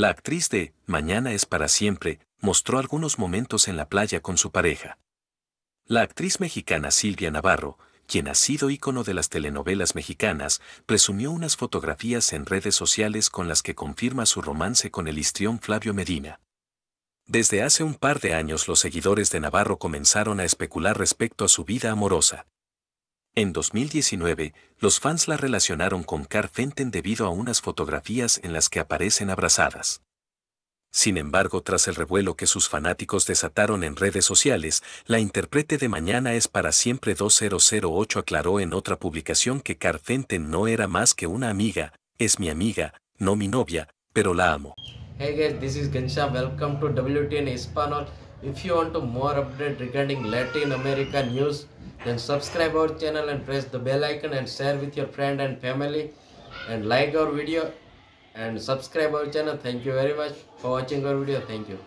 La actriz de Mañana es para siempre mostró algunos momentos en la playa con su pareja. La actriz mexicana Silvia Navarro, quien ha sido ícono de las telenovelas mexicanas, presumió unas fotografías en redes sociales con las que confirma su romance con el histrión Flavio Medina. Desde hace un par de años los seguidores de Navarro comenzaron a especular respecto a su vida amorosa. En 2019, los fans la relacionaron con Car Fenton debido a unas fotografías en las que aparecen abrazadas. Sin embargo, tras el revuelo que sus fanáticos desataron en redes sociales, la intérprete de Mañana es para siempre 2008 aclaró en otra publicación que Car Fenton no era más que una amiga, es mi amiga, no mi novia, pero la amo. Hey guys, this is Gensha. Welcome to WTN If you want more update regarding Latin news, then subscribe our channel and press the bell icon and share with your friend and family and like our video and subscribe our channel thank you very much for watching our video thank you